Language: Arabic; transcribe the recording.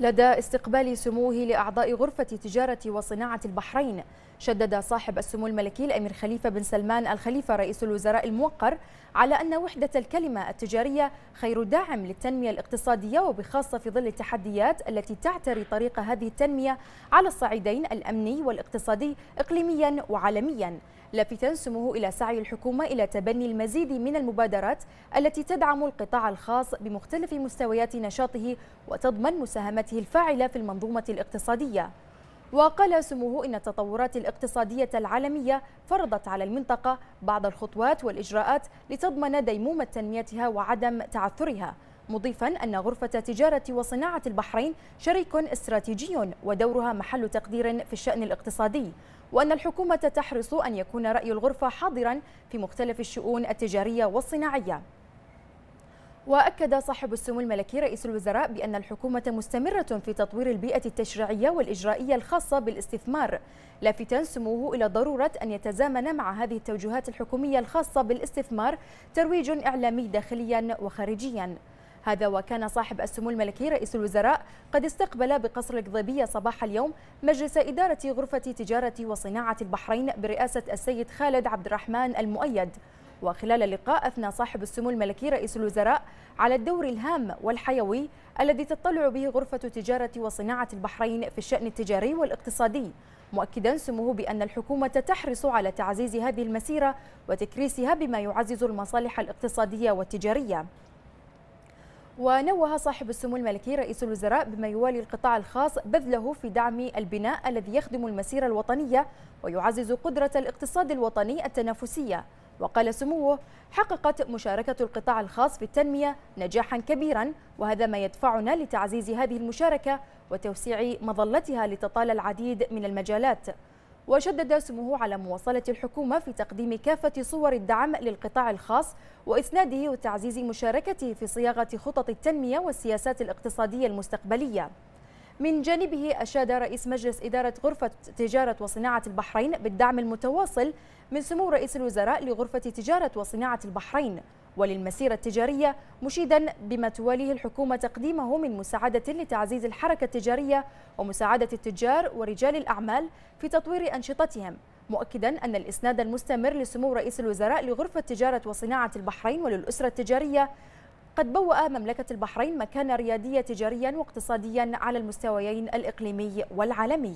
لدى استقبال سموه لأعضاء غرفة تجارة وصناعة البحرين شدد صاحب السمو الملكي الأمير خليفة بن سلمان الخليفة رئيس الوزراء الموقر على أن وحدة الكلمة التجارية خير داعم للتنمية الاقتصادية وبخاصة في ظل التحديات التي تعتري طريق هذه التنمية على الصعيدين الأمني والاقتصادي إقليميا وعالميا لافتا سموه إلى سعي الحكومة إلى تبني المزيد من المبادرات التي تدعم القطاع الخاص بمختلف مستويات نشاطه وتضمن مساهمته الفاعلة في المنظومة الاقتصادية وقال سموه إن التطورات الاقتصادية العالمية فرضت على المنطقة بعض الخطوات والإجراءات لتضمن ديمومة تنميتها وعدم تعثرها مضيفا أن غرفة تجارة وصناعة البحرين شريك استراتيجي ودورها محل تقدير في الشأن الاقتصادي وأن الحكومة تحرص أن يكون رأي الغرفة حاضرا في مختلف الشؤون التجارية والصناعية وأكد صاحب السمو الملكي رئيس الوزراء بأن الحكومة مستمرة في تطوير البيئة التشريعية والإجرائية الخاصة بالاستثمار لافتا سموه إلى ضرورة أن يتزامن مع هذه التوجهات الحكومية الخاصة بالاستثمار ترويج إعلامي داخليا وخارجيا هذا وكان صاحب السمو الملكي رئيس الوزراء قد استقبل بقصر القضيبية صباح اليوم مجلس إدارة غرفة تجارة وصناعة البحرين برئاسة السيد خالد عبد الرحمن المؤيد وخلال اللقاء أثنى صاحب السمو الملكي رئيس الوزراء على الدور الهام والحيوي الذي تطلع به غرفة تجارة وصناعة البحرين في الشأن التجاري والاقتصادي مؤكدا سموه بأن الحكومة تحرص على تعزيز هذه المسيرة وتكريسها بما يعزز المصالح الاقتصادية والتجارية ونوه صاحب السمو الملكي رئيس الوزراء بما يوالي القطاع الخاص بذله في دعم البناء الذي يخدم المسيرة الوطنية ويعزز قدرة الاقتصاد الوطني التنافسية وقال سموه حققت مشاركة القطاع الخاص في التنمية نجاحا كبيرا وهذا ما يدفعنا لتعزيز هذه المشاركة وتوسيع مظلتها لتطال العديد من المجالات وشدد سموه على مواصلة الحكومة في تقديم كافة صور الدعم للقطاع الخاص وإسناده وتعزيز مشاركته في صياغة خطط التنمية والسياسات الاقتصادية المستقبلية من جانبه أشاد رئيس مجلس إدارة غرفة تجارة وصناعة البحرين بالدعم المتواصل من سمو رئيس الوزراء لغرفة تجارة وصناعة البحرين وللمسيرة التجارية مشيدا بما تواليه الحكومة تقديمه من مساعدة لتعزيز الحركة التجارية ومساعدة التجار ورجال الأعمال في تطوير أنشطتهم مؤكدا أن الإسناد المستمر لسمو رئيس الوزراء لغرفة تجارة وصناعة البحرين وللأسرة التجارية قد بوأ مملكة البحرين مكانة ريادية تجاريا واقتصاديا على المستويين الإقليمي والعالمي